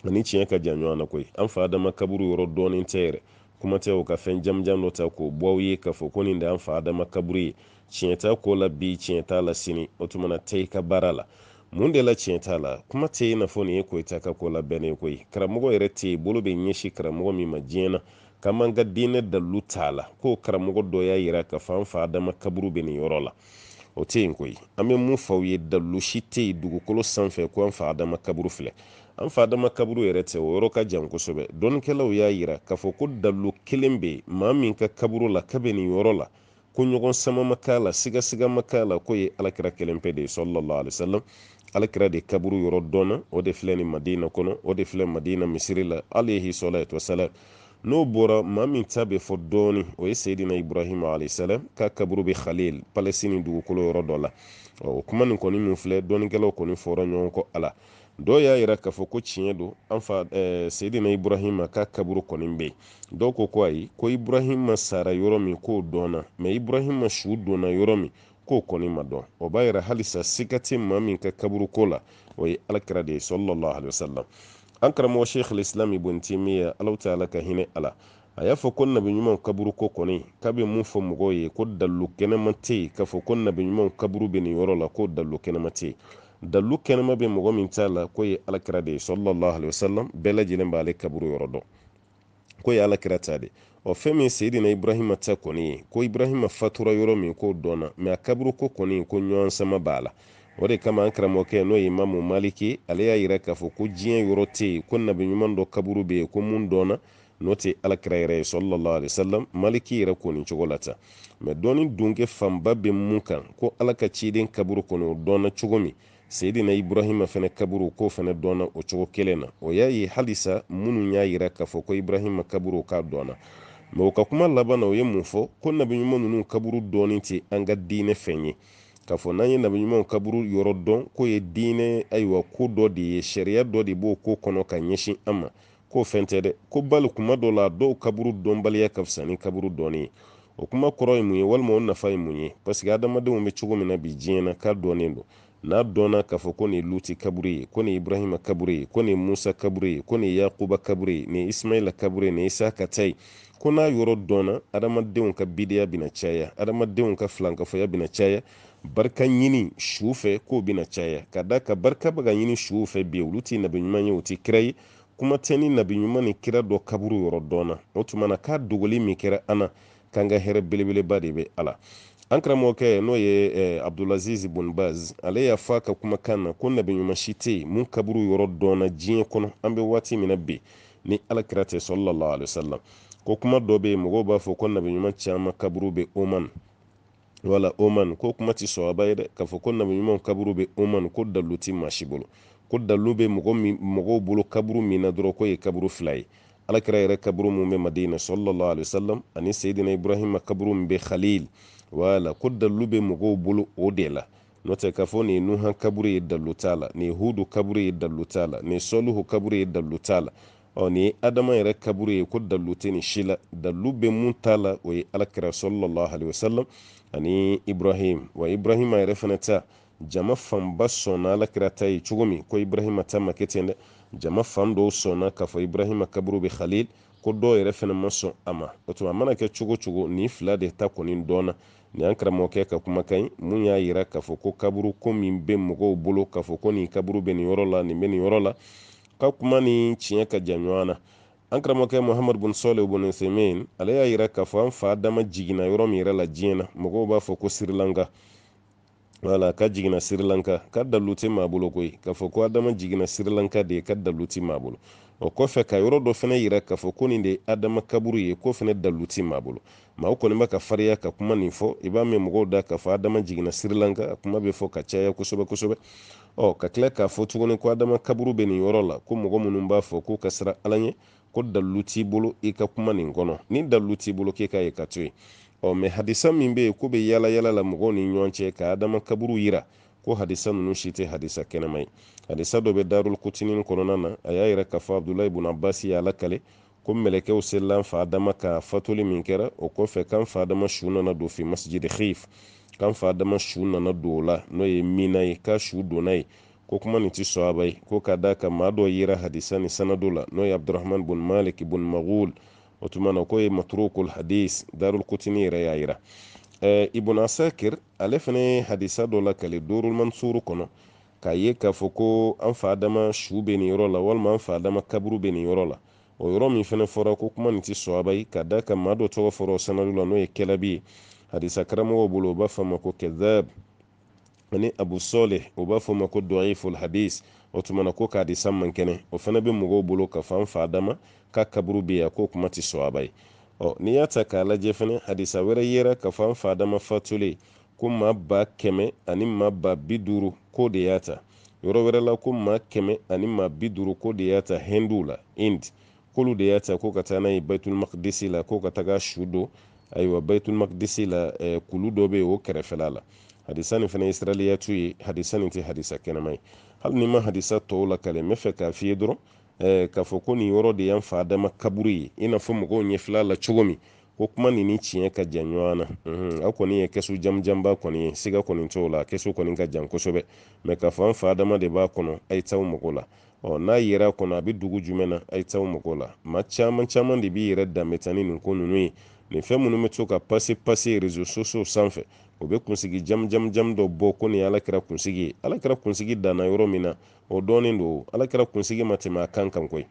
ani tiɲɛ ka jan ɲɔgɔn na koyi an fa adama kaburu yɔrɔ dɔɔnin tɛ yɛrɛ kuma tɛ o ka fɛn jamujan dɔ ta k'o bɔ ye k'a fɔ ko nin de y'an fa adama kaburu ye tiɲɛ t'a ko la bi tiɲɛ t'a la sini o tuma na tɛ i ka baara la mun de la tiɲɛ t'a la kuma tɛ i n'a fɔ nin ye koyita ka ko labɛnnen ko ye karamɔgɔ yɛrɛ tɛ yen bolo bɛ ɲɛsin karamɔgɔ min ma diɲɛ na k'an man ka diinɛ dalilu t'a la k'o karamɔgɔ dɔ y'a yira k'a fɔ an fa adama kaburu bɛ nin yɔrɔ la o tɛ yen koyi an bɛ mun fɔ ye dalilu si tɛ yen dugukolo sanfɛ ko an fa adama kaburu filɛ an fadama kaburu yɛrɛ tɛ o yɔrɔ ka jan kosɛbɛ dɔnikɛlaw y'a yira k'a fɔ ko dalilu kelen bɛ yen min ka kaburu la ka bɛ yɔrɔ la ko ɲɔgɔn sama ma k'a la sigasiga ma k'a la ko ye alakira kelen de ye sɔlɔlɔ alisalam alakira de kaburu yɔrɔ dɔnna o de filɛ nin madina kɔnɔ o de filɛ madina misiri la alehi sɔlɔlɔ salam n'o bɔra maa min ta be fɔ dɔɔni o ye seyidina ibrahima alayhisalam ka kaburu be khalil palestine dugukolo yɔrɔ dɔ la o kuma nin kɔni min filɛ dɔnnikɛlaw kɔni fɔra ɲɔgɔn kɔ a dɔw y'a yira k'a fɔ ko tiɲɛ do an fa eh, seyidina ibrahima k'a kaburu kɔni bɛ yen dɔw ko ko ayi ko ibrahima sara yɔrɔ min k'o dɔnna mɛ ibrahima su donna yɔrɔ min k'o kɔni ma dɔn o b'a yira halisa siga tɛ maa min ka kaburuko la o ye alakira de ye sɔlɔlɔ aliwasalam an karamɔgɔ sheikh islam ibn timiya alaw ta ala ka hinɛ ala a y'a fɔ ko nabiɲumanw kaburuko kɔni k'a bɛ mun fɔ mɔgɔw ye ko dalu kɛnɛma tɛ yen k'a fɔ ko nabiɲumanw kaburu bɛ nin yɔrɔ la ko dalilu kɛnɛma tɛ yen dalu kɛnɛma bɛ mɔgɔ min t'a la ko ye alakira de ye sallallahu alaihi wasallam bɛɛ lajɛlen b'ale kaburu yɔrɔ dɔn ko ye alakira ta de ɔ fɛn min seyidina ibrahima ta kɔni ye ko ibrahima fatura yɔrɔ min k'o dɔnna mɛ a kaburu ko kɔni ko ɲɔgɔn b'a la o de kama an karamɔgɔkɛ n'o ye imamu maliki ale y'a yira k'a fɔ ko diɲɛ yɔrɔ tɛ yen ko nabiɲuman dɔ kaburu bɛ yen ko mun dɔnna n'o tɛ alakira yɛrɛ ye sallallahu alaihi wasallam maliki yɛrɛ ko cogo la tan mɛ dɔɔni dunkɛ fanba bɛ mun kan ko ala ka ciden kaburu kɔni o dɔnna cogo min seyidina ibrahima fɛnɛ kaburu k'o fɛnɛ dɔna o cogo kelen na o y'a ye halisa minnu y'a yira k'a fɔ ko ibrahima kaburu k'a dɔnna ma u ka kuma laban o ye mun fɔ ko nabiɲuman ninnu kaburu dɔɔni tɛ an ka diinɛ fɛn ye k'a fɔ n'an ye nabiɲumanw kaburu yɔrɔ dɔn ko ye diinɛ ayiwa ko dɔ de ye sariya dɔ de b'o ko kɔnɔ ka ɲɛsin an ma k'o fɛn tɛ dɛ ko bali kuma dɔ la dɔw kaburu dɔnbaliya ka fisa ni kaburu dɔɔni ye o kuma kɔrɔ ye mun ye walima o nafa ye mun ye adamadenw be cogo min na bi diɲɛ k'a don n'a dɔnna k'a fɔ ko nin luti kaburu ye ko nin ibrahima kaburu ye ko nin musa kaburu ye ko nin yakuba kaburu ye nin ismaila kaburu ye nin isaka ta ye ko n'a yɔrɔ dɔnna adamadenw ka bideya bɛna caya adamadenw ka filankafoya bɛna caya barika ɲini su fɛ k'o bɛna caya ka da ka barika bɛ ɲini su fɛ bi olu tɛ nabi ɲuman ye o tɛ kira ye kuma tɛ ni nabi ni kira dɔ kaburu yɔrɔ dɔnna o tuma na k'a dogoli min kɛra ana k'an ka hɛrɛ belebeleba de bɛ ala an karamɔgɔkɛ n'o ye eh, abdulaziz bonbaz ale y'a fɔ ka kumakan na ko nabiɲuman si tɛ mun kaburu yɔrɔ dɔnna diɲɛ kɔnɔ an bɛ waati min na bi ni alakira tɛ sallallahu alaihi wasallam ko kuma dɔ bɛ yen mɔgɔw b'a fɔ ko nabiɲuman caman kaburu bɛ oman wala oman ko kuma tɛ sɔaba ye dɛ k'a fɔ ko nabiɲumanw kaburu bɛ oman ko dalu tɛ maa si bolo ko dalu bɛ mɔgɔ mɔgɔw bolo kaburu min na dɔrɔn ko ye kaburu fila ye alakira yɛrɛ kaburu min bɛ madina sallallahu alaihi wasallam ani seyidina ibrahima kaburu min bɛ khalil wala ko dalu bɛ mɔgɔw bolo o de la n'o k'a fɔ nin nuhan kaburu ye dalu t'a la nin hudu kaburu ye dalu t'a la nin ye kaburu ye dalu t'a la ɔ nin ye adama yɛrɛ kaburu ye ko dalu tɛ nin si la dalu bɛ mun t'a la o ye alakira sɔlɔlɔhu alayhi wa salam ani ibrahim wa ibrahima yɛrɛ fana ta jama fanba sɔnna alakira ta ye cogo min ko ibrahima ta ma kɛ ten dɛ jama fan dɔw sɔnna k'a fɔ ibrahima kaburu bɛ khalil ko dɔw yɛrɛ fana ma sɔn a ma o tuma a mana kɛ cogo cogo nin fila de ta kɔni dɔnna nin an karamɔgɔkɛ ka kumakaɲi mun y'a yira k'a fɔ ko kaburu ko min bɛ mɔgɔw bolo k'a fɔ ko nin kaburu bɛ nin yɔrɔ la nin bɛ nin yɔrɔ la ka kuma ni tiɲɛ ka jan ɲɔgɔn na an karamɔgɔkɛ mohamad bun sole bun semin ale y'a yira k'a fɔ an fa dama jigina yɔrɔ min yɛrɛ la diɲɛ na mɔgɔw b'a fɔ ko sirilanka wala ka jigina sirilanka ka dalu tɛ maa bolo koyi k'a fɔ ko adama jigina sirilanka de ye ka dalu tɛ maa bolo o kɔfɛ ka yɔrɔ dɔ fɛnɛ yira k'a fɔ ko nin de ye adama kaburu ye ko fɛnɛ dalu ti maa bolo maa kɔni bɛ ka fariya ka kuma nin fɔ i b'a mɛn mɔgɔw da k'a fɔ adama jiginna sirilanka a kuma be fɔ ka caya kosɛbɛ kosɛbɛ ɔ ka tila k'a fɔ tuguni ko adama kaburu bɛ nin yɔrɔ la ko mɔgɔ minnu b'a fɔ k'u ka sira ala yɛ ko dalu t'i bolo i ka kuma nin kɔnɔ ni dalu t'i bolo k'i k'a ye ka to yen ɔ mɛ hadisa min be ye ko be yaala yaala la mɔgɔw ni ɲɔgɔn cɛ ka adama kaburu yira ko hadisa ninnu si tɛ hadisa kɛnɛma ye hadisa dɔ bɛ darul kutinin kɔnɔna na a y'a yira k'a fɔ abdulayi bun abasi y'a lakale ko mɛlɛkɛw selila n fa dama ka fatoli min kɛra o kɔfɛ kan fa dama su nana don fi masjidi khif kan fa dama su nana don o la n'o ye mina ye k'a su donna ye ko kuma nin ti sɔaba ye ko ka daa kan maa dɔ yira hadisa ni sanado la n'o ye abdurahman bun malik bun magul o tuma na ko ye matrukul hadis darul kutini yɛrɛ y'a yira eh, ibn asakir ale fana ye hadisa dɔ lakale dorul kɔnɔ k'a ye k'a fɔ ko an fa dama su bɛ nin yɔrɔ la walima an fa dama kaburu bɛ nin yɔrɔ la o yɔrɔ min fana fɔra ko kuma nin tɛ sɔaba ka da kan maa dɔ tɔgɔ fɔra o la n'o ye kɛlabi ye hadisa karamɔgɔw bolo u b'a fɔ a ma ko kɛzab ani abu sɔlih u b'a fɔ ma ko dɔyiful hadis o tumana ko k'a hadisa o fana bɛ mɔgɔw bolo k'a fɔ an fa dama k'a kaburu bɛ k'o kuma tɛ sɔaba ye ɔ n'i y'a ta k'a lajɛ fɛnɛ hadisa wɛrɛ yera ka fɔ an fadama fatule ko maa ba kɛmɛ ani maa ba bi duuru ko de y'a ta yɔrɔ wɛrɛ la ko maa kɛmɛ ani maa bi ko de y'a ta hindu la ind k'olu de y'a ta ko ka taa n'a ye baitul maqdisi la ko ka taga su don ayiwa baitul la eh, kulu dɔ bɛ o kɛrɛfɛla la hadisa nin fana israeliyatu ye hadisa nin tɛ hadisa kɛnɛma ye hali ni ma hadisa tɔw lakale n bɛ fɛ k'a f'i dɔrɔn Eh, k'a fɔ ko nin yɔrɔ de y'an fa adama kaburu ye i n'a fɔ mɔgɔw ɲɛfila la cogo min ko kuma nin ni tiɲɛ ka jan ɲɔgɔn na aw kɔni ye kɛsu jamujanba kɔni ye siga kɔni t'o la kɛsu kɔni ka jan kosɛbɛ mɛ k'a fɔ an fa dama de b'a kɔnɔ a ye t'aw mago la ɔ n'a yɛrɛ a kɔnɔ a bɛ dugu jumɛn na a ye t'aw mago la maa caman caman de b'i yɛrɛ danbetani nin ko ninnu ye nin fɛn minnu bɛ to ka pase pase rezo sosow sanfɛ o be kunsigi jamujamujamu dɔ bɔ ko nin ye alakira kunsigi ye alakira kunsigi danna yɔrɔ min na o dɔɔnin don alakira kunsigi ma tɛmɛ a kan kan koyi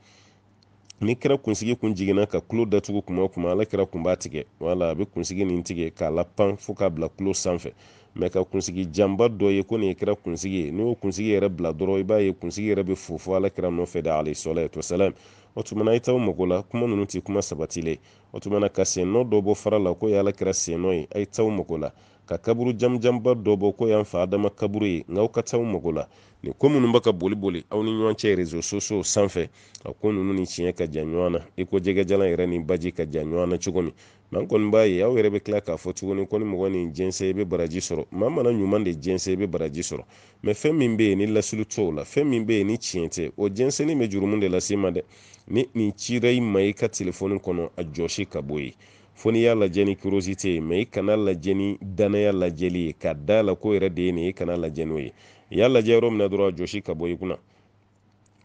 ni kɛra kunsigi kun jiginna ka tulo datugu kuma o kuma alakira kun b'a tigɛ wala a bɛ kunsigi nin tigɛ k'a lapan fo k'a bila tulo sanfɛ mɛ ka kunsigi janba dɔ ye ko nin kɛra kunsigi ye n'i y'o kunsigi yɛrɛ bila dɔrɔn i b'a ye kunsigi yɛrɛ bɛ fo alakira nɔfɛ de alayisalaatu wasalam o tuma i t'aw mago la kuma ninnu tɛ kuma sabatilen o tuma ka sennɔ dɔ bɔ fara la ko ye alakira sennɔ ye a' ye t'aw mago la ka kaburu jamjanba dɔ bɔ ko y'an fa adama kaburu ye nka aw ka ca mago la nin ko minnu bɛ ka boli boli aw ni ɲɔgɔn cɛ rezo sosow sanfɛ a ko ninnu ni tiɲɛ ka jan ɲɔgɔn na i ko jɛgɛjalan yɛrɛ ni baji ka jan ɲɔgɔn na cogo min mɛ an kɔni b'a ye aw yɛrɛ bɛ tila k'a fɔ tuguni ko ni mɔgɔ nin jɛnsɛn i bɛ baraji sɔrɔ maa mana ɲuman de jɛnsɛn i bɛ baraji sɔrɔ mɛ fɛn min bɛ yen ni lasili t'o la fɛn min bɛ yen ni tiɲɛ tɛ o jɛnsɛnni bɛ jurumu de lase i ma dɛ ni nin cira i ma i ka telefɔni kɔnɔ a jɔsi ka bɔ yen fo n'i y'a lajɛ ni curiosité ye i kana lajɛ ni danaya lajɛli ye ka da la ko yɛrɛ de ye nin i kana lajɛ n'o ye i y'a lajɛ yɔrɔ min na dɔrɔn a jɔsi ka bɔ i kunna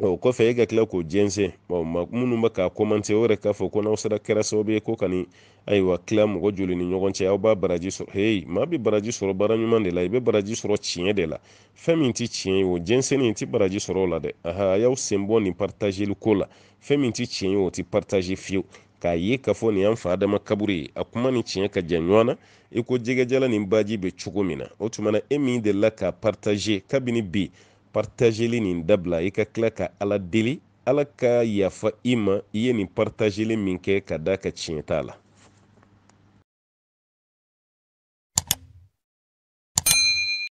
o kɔfɛ e ka tila k'o jɛnsɛn ɔ minnu bɛ k'a kɔmante o yɛrɛ k'a fɔ ko n'aw sera kɛra sababu ye ko ka nin ayiwa tila mɔgɔ joli ni ɲɔgɔn cɛ aw b'a baraji sɔrɔ hei maa bɛ baraji sɔrɔ baara ɲuman de la i bɛ baraji sɔrɔ tiɲɛ de la fɛn min tɛ tiɲɛ ye o jɛnsɛnni tɛ baraji sɔrɔ o la dɛ aha a y'aw sen bɔ nin paritazeli ko la fɛn min tɛ tiɲɛ ye o tɛ paritaze fiyewu k'a ye k'a fɔ nin y'an fa adama kaburu ye a kuma ni tiɲɛ ka jan ɲɔgɔn na i ko jɛgɛjala nin baji bɛ cogo min na o tuma na e min delila ka partaze kabini bi partageli nin dabila i ka tila ka ala deli ala ka yafa i ma i ye nin partageli min kɛ ka da ka tiɲɛ t'a la